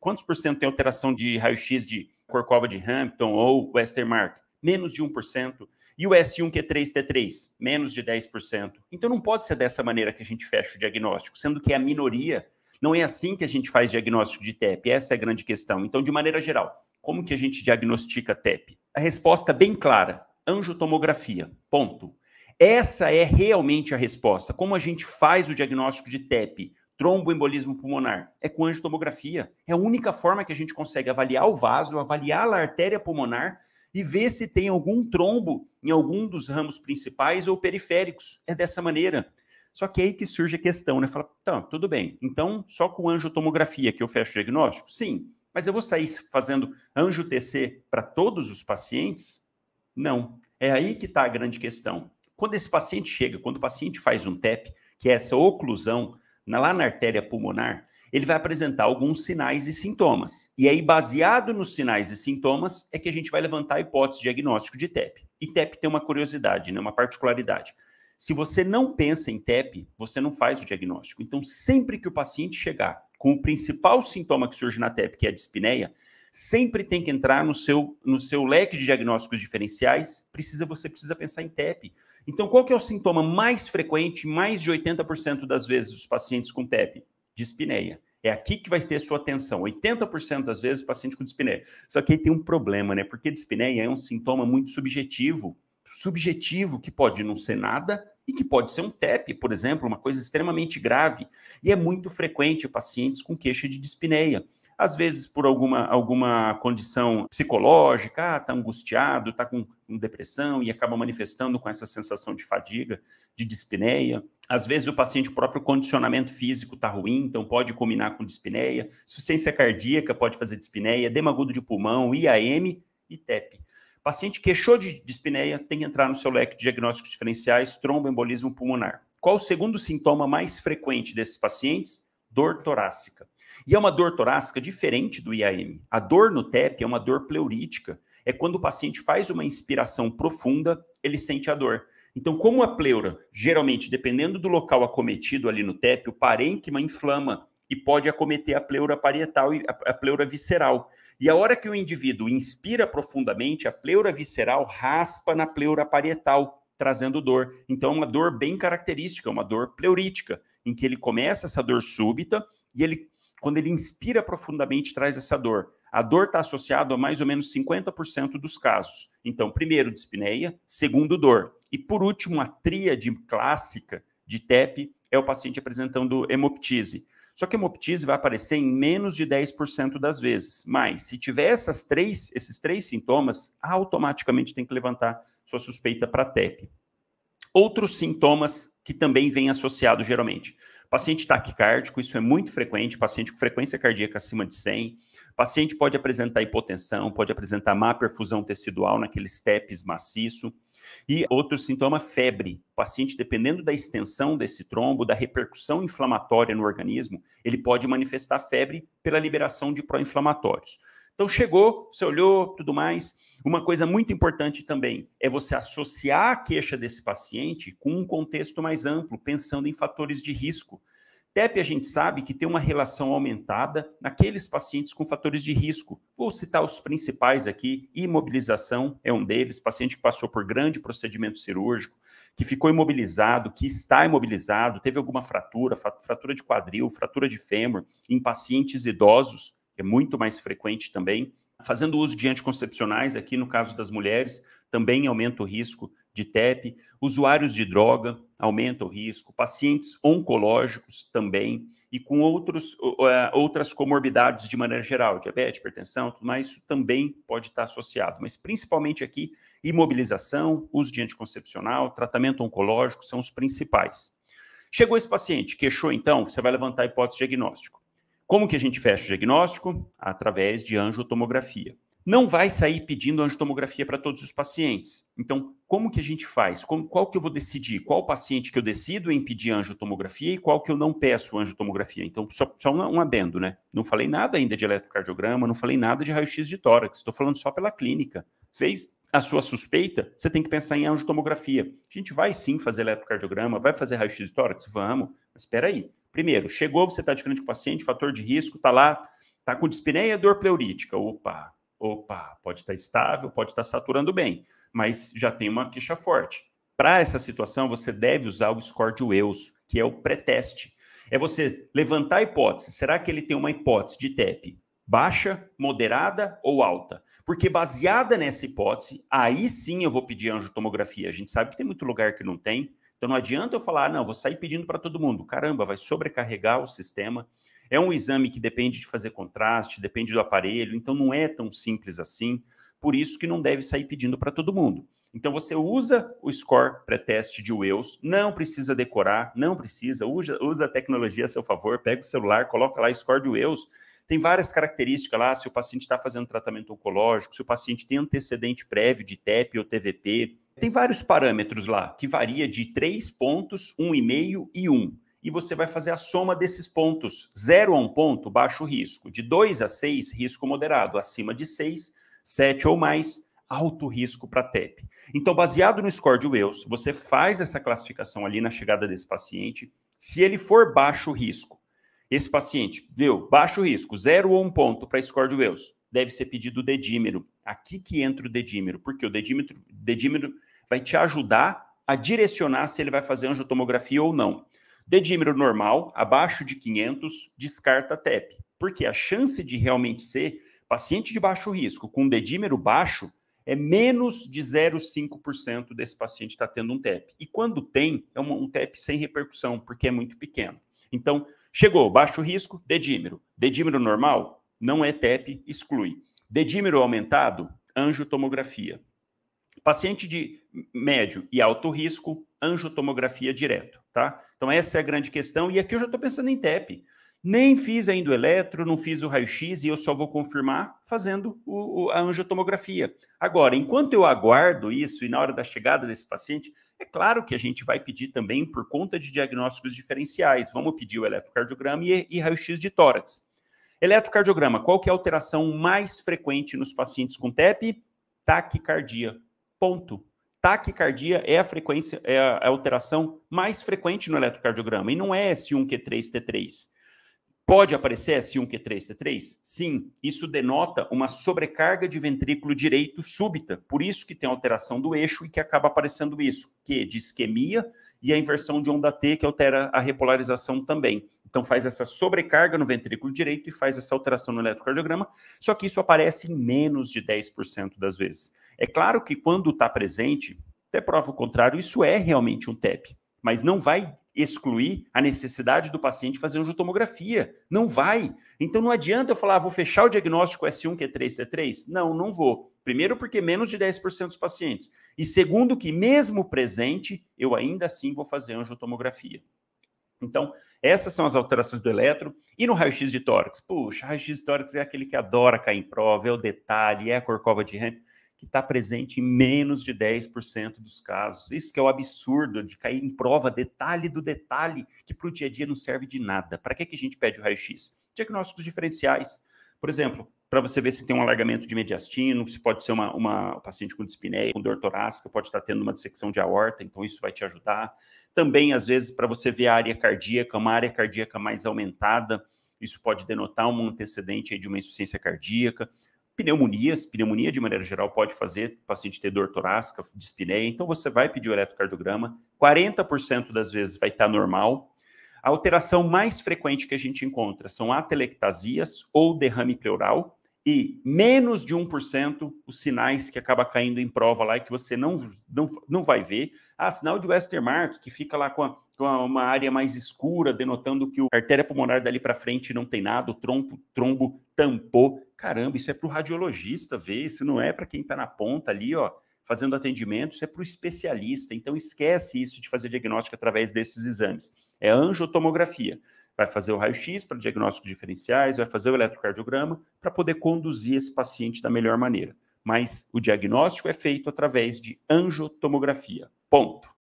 Quantos por cento tem alteração de raio-x de Corcova de Hampton ou Westermark? Menos de 1%. E o S1Q3T3? Menos de 10%. Então não pode ser dessa maneira que a gente fecha o diagnóstico, sendo que é a minoria não é assim que a gente faz diagnóstico de TEP. Essa é a grande questão. Então, de maneira geral, como que a gente diagnostica TEP? A resposta bem clara: angiotomografia. Ponto. Essa é realmente a resposta. Como a gente faz o diagnóstico de TEP? tromboembolismo pulmonar? É com angiotomografia. É a única forma que a gente consegue avaliar o vaso, avaliar a artéria pulmonar e ver se tem algum trombo em algum dos ramos principais ou periféricos. É dessa maneira. Só que é aí que surge a questão, né? Fala, tá, tudo bem. Então, só com angiotomografia que eu fecho o diagnóstico? Sim. Mas eu vou sair fazendo anjo-TC para todos os pacientes? Não. É aí que está a grande questão. Quando esse paciente chega, quando o paciente faz um TEP, que é essa oclusão lá na artéria pulmonar, ele vai apresentar alguns sinais e sintomas. E aí, baseado nos sinais e sintomas, é que a gente vai levantar a hipótese diagnóstico de TEP. E TEP tem uma curiosidade, né? uma particularidade. Se você não pensa em TEP, você não faz o diagnóstico. Então, sempre que o paciente chegar com o principal sintoma que surge na TEP, que é a dispneia, sempre tem que entrar no seu, no seu leque de diagnósticos diferenciais. Precisa Você precisa pensar em TEP então, qual que é o sintoma mais frequente, mais de 80% das vezes, dos pacientes com TEP? Dispneia. É aqui que vai ter sua atenção. 80% das vezes, paciente com dispneia. Só que aí tem um problema, né? Porque dispneia é um sintoma muito subjetivo. Subjetivo, que pode não ser nada e que pode ser um TEP, por exemplo, uma coisa extremamente grave. E é muito frequente pacientes com queixa de dispneia às vezes por alguma, alguma condição psicológica, está ah, tá angustiado, está com, com, depressão e acaba manifestando com essa sensação de fadiga, de dispneia. Às vezes o paciente, o próprio condicionamento físico está ruim, então pode combinar com dispneia. Insuficiência cardíaca pode fazer dispneia, demagudo de pulmão, IAM e TEP. Paciente queixou de dispneia, tem que entrar no seu leque de diagnósticos diferenciais, tromboembolismo pulmonar. Qual o segundo sintoma mais frequente desses pacientes? Dor torácica. E é uma dor torácica diferente do IAM. A dor no TEP é uma dor pleurítica. É quando o paciente faz uma inspiração profunda, ele sente a dor. Então, como a pleura, geralmente, dependendo do local acometido ali no TEP, o parênquima inflama e pode acometer a pleura parietal e a pleura visceral. E a hora que o indivíduo inspira profundamente, a pleura visceral raspa na pleura parietal, trazendo dor. Então, é uma dor bem característica, é uma dor pleurítica, em que ele começa essa dor súbita e ele quando ele inspira profundamente, traz essa dor. A dor está associada a mais ou menos 50% dos casos. Então, primeiro, dispneia, segundo, dor. E por último, a tríade clássica de TEP é o paciente apresentando hemoptise. Só que hemoptise vai aparecer em menos de 10% das vezes. Mas, se tiver essas três, esses três sintomas, automaticamente tem que levantar sua suspeita para TEP. Outros sintomas que também vêm associados geralmente. Paciente taquicárdico, isso é muito frequente, paciente com frequência cardíaca acima de 100. Paciente pode apresentar hipotensão, pode apresentar má perfusão tecidual naqueles tepes maciço. E outro sintoma, febre. O paciente, dependendo da extensão desse trombo, da repercussão inflamatória no organismo, ele pode manifestar febre pela liberação de pró-inflamatórios. Então chegou, você olhou, tudo mais. Uma coisa muito importante também é você associar a queixa desse paciente com um contexto mais amplo, pensando em fatores de risco. TEP a gente sabe que tem uma relação aumentada naqueles pacientes com fatores de risco. Vou citar os principais aqui: imobilização é um deles, paciente que passou por grande procedimento cirúrgico, que ficou imobilizado, que está imobilizado, teve alguma fratura, fratura de quadril, fratura de fêmur, em pacientes idosos é muito mais frequente também. Fazendo uso de anticoncepcionais, aqui no caso das mulheres, também aumenta o risco de TEP. Usuários de droga aumenta o risco. Pacientes oncológicos também. E com outros, é, outras comorbidades de maneira geral, diabetes, hipertensão, tudo mais, isso também pode estar associado. Mas principalmente aqui, imobilização, uso de anticoncepcional, tratamento oncológico são os principais. Chegou esse paciente, queixou então, você vai levantar a hipótese diagnóstico. Como que a gente fecha o diagnóstico? Através de angiotomografia. Não vai sair pedindo angiotomografia para todos os pacientes. Então, como que a gente faz? Como, qual que eu vou decidir? Qual paciente que eu decido em pedir angiotomografia e qual que eu não peço angiotomografia? Então, só, só um, um adendo, né? Não falei nada ainda de eletrocardiograma, não falei nada de raio-x de tórax, estou falando só pela clínica. Fez a sua suspeita, você tem que pensar em angiotomografia. A gente vai sim fazer eletrocardiograma, vai fazer raio-x de tórax? Vamos, mas espera aí Primeiro, chegou, você está de frente com o paciente, fator de risco, está lá, está com dispneia, dor pleurítica. Opa, opa, pode estar tá estável, pode estar tá saturando bem, mas já tem uma queixa forte. Para essa situação, você deve usar o score de que é o pré-teste. É você levantar a hipótese. Será que ele tem uma hipótese de TEP baixa, moderada ou alta? Porque baseada nessa hipótese, aí sim eu vou pedir angiotomografia. A gente sabe que tem muito lugar que não tem, então não adianta eu falar, ah, não, vou sair pedindo para todo mundo. Caramba, vai sobrecarregar o sistema. É um exame que depende de fazer contraste, depende do aparelho, então não é tão simples assim. Por isso que não deve sair pedindo para todo mundo. Então você usa o score pré-teste de Wells, não precisa decorar, não precisa, usa, usa a tecnologia a seu favor, pega o celular, coloca lá score de Wells. Tem várias características lá, se o paciente está fazendo tratamento oncológico, se o paciente tem antecedente prévio de TEP ou TVP, tem vários parâmetros lá, que varia de 3 pontos, 1,5 e 1. E você vai fazer a soma desses pontos. 0 a 1 ponto, baixo risco. De 2 a 6, risco moderado. Acima de 6, 7 ou mais, alto risco para TEP. Então, baseado no score de você faz essa classificação ali na chegada desse paciente. Se ele for baixo risco, esse paciente viu baixo risco, 0 ou 1 ponto para score de deve ser pedido o dedímero. Aqui que entra o dedímero, porque o dedímetro, dedímero vai te ajudar a direcionar se ele vai fazer angiotomografia ou não. Dedímero normal, abaixo de 500, descarta TEP, porque a chance de realmente ser paciente de baixo risco com dedímero baixo é menos de 0,5% desse paciente está tendo um TEP. E quando tem, é um, um TEP sem repercussão, porque é muito pequeno. Então, chegou, baixo risco, dedímero. Dedímero normal, não é TEP, exclui. Dedímero aumentado, angiotomografia. Paciente de médio e alto risco, angiotomografia direto, tá? Então essa é a grande questão, e aqui eu já estou pensando em TEP. Nem fiz ainda o eletro, não fiz o raio-x e eu só vou confirmar fazendo o, o, a angiotomografia. Agora, enquanto eu aguardo isso e na hora da chegada desse paciente, é claro que a gente vai pedir também, por conta de diagnósticos diferenciais, vamos pedir o eletrocardiograma e, e raio-x de tórax. Eletrocardiograma, qual que é a alteração mais frequente nos pacientes com TEP? Taquicardia, Ponto. Taquicardia é a frequência, é a, alteração mais frequente no eletrocardiograma e não é S1Q3T3. Pode aparecer S1Q3T3? Sim, isso denota uma sobrecarga de ventrículo direito súbita, por isso que tem alteração do eixo e que acaba aparecendo isso, que de isquemia e a inversão de onda T que altera a repolarização também. Então faz essa sobrecarga no ventrículo direito e faz essa alteração no eletrocardiograma, só que isso aparece em menos de 10% das vezes. É claro que quando está presente, até prova o contrário, isso é realmente um TEP, mas não vai excluir a necessidade do paciente fazer uma tomografia. Não vai. Então não adianta eu falar, ah, vou fechar o diagnóstico S1, Q3, T3. Não, não vou. Primeiro, porque menos de 10% dos pacientes. E segundo, que mesmo presente, eu ainda assim vou fazer angiotomografia. Então, essas são as alterações do eletro. E no raio-x de tórax? Puxa, raio-x de tórax é aquele que adora cair em prova, é o detalhe, é a corcova de Ramp que está presente em menos de 10% dos casos. Isso que é o absurdo de cair em prova detalhe do detalhe, que para o dia a dia não serve de nada. Para que, que a gente pede o raio-x? Diagnósticos diferenciais. Por exemplo, para você ver se tem um alargamento de mediastino, se pode ser uma, uma um paciente com dispneia, com dor torácica, pode estar tá tendo uma dissecção de aorta, então isso vai te ajudar. Também, às vezes, para você ver a área cardíaca, uma área cardíaca mais aumentada, isso pode denotar um antecedente de uma insuficiência cardíaca pneumonias, pneumonia de maneira geral pode fazer o paciente ter dor torácica, dispneia, então você vai pedir o eletrocardiograma, 40% das vezes vai estar normal. A alteração mais frequente que a gente encontra são atelectasias ou derrame pleural, e menos de 1% os sinais que acaba caindo em prova lá e que você não, não, não vai ver. Ah, sinal de Westermark, que fica lá com, a, com a, uma área mais escura, denotando que a artéria pulmonar dali para frente não tem nada, o trombo, trombo tampou. Caramba, isso é para o radiologista ver, isso não é para quem está na ponta ali, ó, fazendo atendimento, isso é para o especialista. Então esquece isso de fazer diagnóstico através desses exames. É angiotomografia vai fazer o raio-x para diagnósticos diferenciais, vai fazer o eletrocardiograma para poder conduzir esse paciente da melhor maneira. Mas o diagnóstico é feito através de angiotomografia. Ponto.